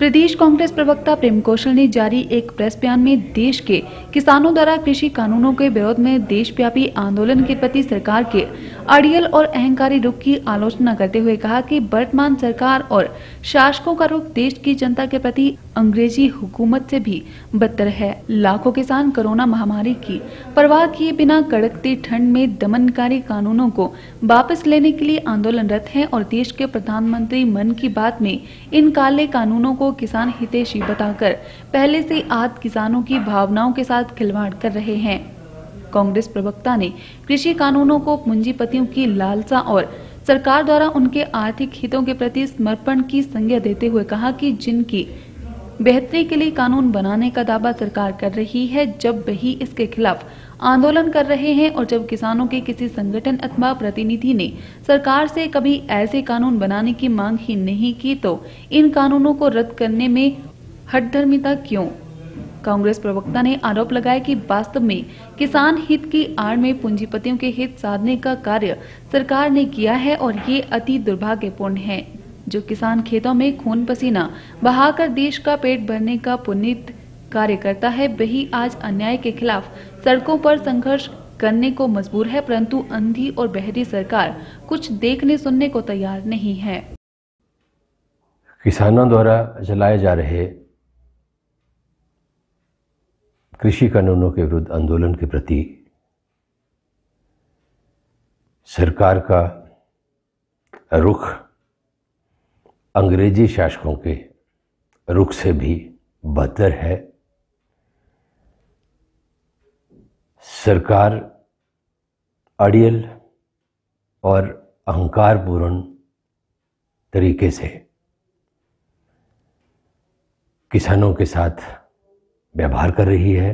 प्रदेश कांग्रेस प्रवक्ता प्रेम कौशल ने जारी एक प्रेस बयान में देश के किसानों द्वारा कृषि कानूनों के विरोध में देशव्यापी आंदोलन के प्रति सरकार के अड़ियल और अहंकारी रुख की आलोचना करते हुए कहा कि वर्तमान सरकार और शासकों का रुख देश की जनता के प्रति अंग्रेजी हुकूमत से भी बदतर है लाखों किसान कोरोना महामारी की परवाह किए बिना कड़कती ठंड में दमनकारी कानूनों को वापस लेने के लिए आंदोलनरत हैं और देश के प्रधानमंत्री मन की बात में इन काले कानूनों को किसान हितेशी बताकर पहले से आद किसानों की भावनाओं के साथ खिलवाड़ कर रहे हैं कांग्रेस प्रवक्ता ने कृषि कानूनों को पूंजीपतियों की लालसा और सरकार द्वारा उनके आर्थिक हितों के प्रति समर्पण की संज्ञा देते हुए कहा कि जिनकी बेहतरी के लिए कानून बनाने का दावा सरकार कर रही है जब वही इसके खिलाफ आंदोलन कर रहे हैं और जब किसानों के किसी संगठन अथवा प्रतिनिधि ने सरकार से कभी ऐसे कानून बनाने की मांग ही नहीं की तो इन कानूनों को रद्द करने में हटधर्मिता क्यों कांग्रेस प्रवक्ता ने आरोप लगाया कि वास्तव में किसान हित की आड़ में पूंजीपतियों के हित साधने का कार्य सरकार ने किया है और ये अति दुर्भाग्यपूर्ण है जो किसान खेतों में खून पसीना बहाकर देश का पेट भरने का पुनित कार्य करता है वही आज अन्याय के खिलाफ सड़कों पर संघर्ष करने को मजबूर है परंतु अंधी और बहरी सरकार कुछ देखने सुनने को तैयार नहीं है किसानों द्वारा चलाए जा रहे कृषि कानूनों के विरुद्ध आंदोलन के प्रति सरकार का रुख अंग्रेजी शासकों के रुख से भी बेहतर है सरकार अड़ियल और अहंकारपूर्ण तरीके से किसानों के साथ व्यवहार कर रही है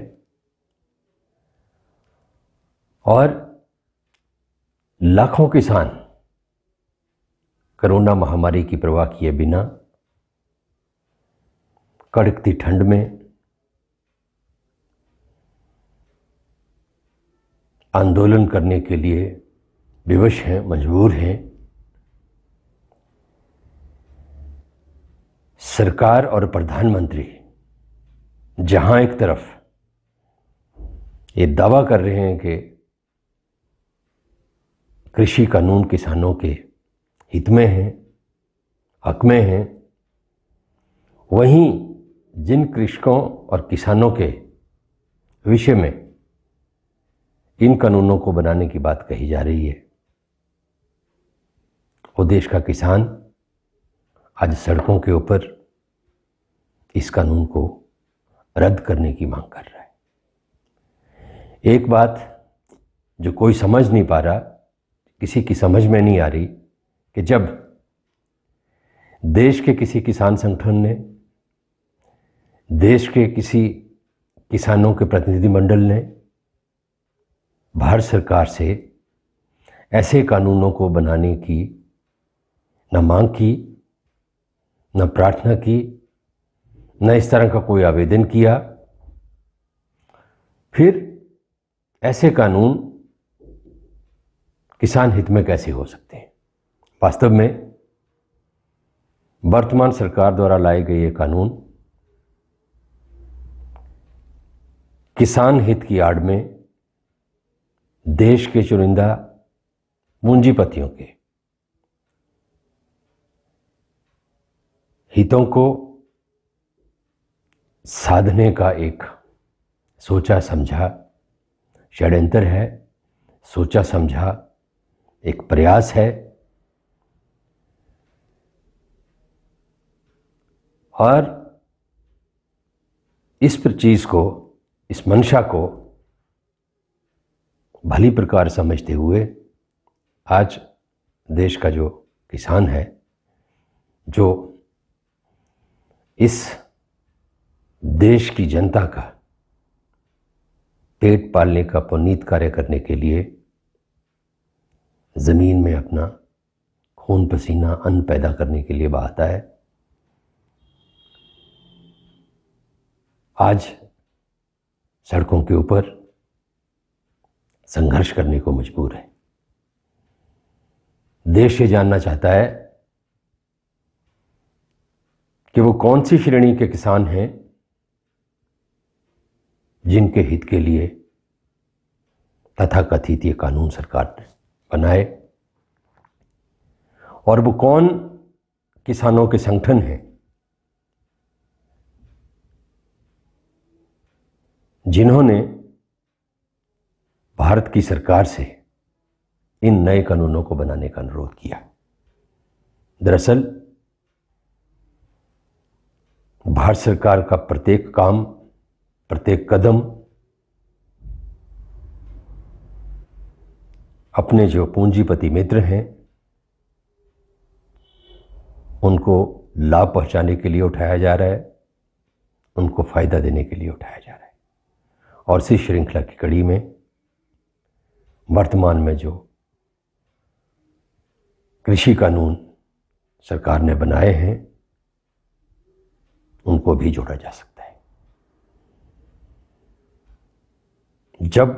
और लाखों किसान कोरोना महामारी की परवाह किए बिना कड़कती ठंड में आंदोलन करने के लिए विवश हैं मजबूर हैं सरकार और प्रधानमंत्री जहां एक तरफ ये दावा कर रहे हैं कि कृषि कानून किसानों के हित में हैं हक में हैं वहीं जिन कृषकों और किसानों के विषय में इन कानूनों को बनाने की बात कही जा रही है वो देश का किसान आज सड़कों के ऊपर इस कानून को रद्द करने की मांग कर रहा है एक बात जो कोई समझ नहीं पा रहा किसी की समझ में नहीं आ रही कि जब देश के किसी किसान संगठन ने देश के किसी किसानों के प्रतिनिधिमंडल ने भारत सरकार से ऐसे कानूनों को बनाने की न मांग की न प्रार्थना की न इस तरह का कोई आवेदन किया फिर ऐसे कानून किसान हित में कैसे हो सकते हैं वास्तव में वर्तमान सरकार द्वारा लाए गए ये कानून किसान हित की आड़ में देश के चुनिंदा पूंजीपतियों के हितों को साधने का एक सोचा समझा षड्यंत्र है सोचा समझा एक प्रयास है और इस पर चीज़ को इस मंशा को भली प्रकार समझते हुए आज देश का जो किसान है जो इस देश की जनता का पेट पालने का पुनीत कार्य करने के लिए ज़मीन में अपना खून पसीना अन्न पैदा करने के लिए बहाता है आज सड़कों के ऊपर संघर्ष करने को मजबूर है देश ये जानना चाहता है कि वो कौन सी श्रेणी के किसान हैं जिनके हित के लिए तथाकथित ये कानून सरकार ने बनाए और वो कौन किसानों के संगठन हैं जिन्होंने भारत की सरकार से इन नए कानूनों को बनाने का अनुरोध किया दरअसल भारत सरकार का प्रत्येक काम प्रत्येक कदम अपने जो पूंजीपति मित्र हैं उनको लाभ पहुंचाने के लिए उठाया जा रहा है उनको फ़ायदा देने के लिए उठाया जा रहा है और इसी श्रृंखला की कड़ी में वर्तमान में जो कृषि कानून सरकार ने बनाए हैं उनको भी जोड़ा जा सकता है जब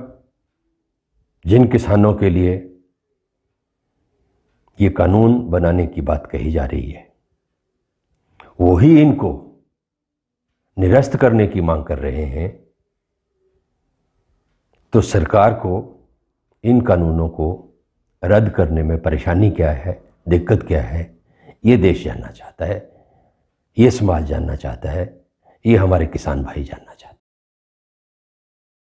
जिन किसानों के लिए ये कानून बनाने की बात कही जा रही है वही इनको निरस्त करने की मांग कर रहे हैं तो सरकार को इन कानूनों को रद्द करने में परेशानी क्या है दिक्कत क्या है ये देश जानना चाहता है ये समाज जानना चाहता है ये हमारे किसान भाई जानना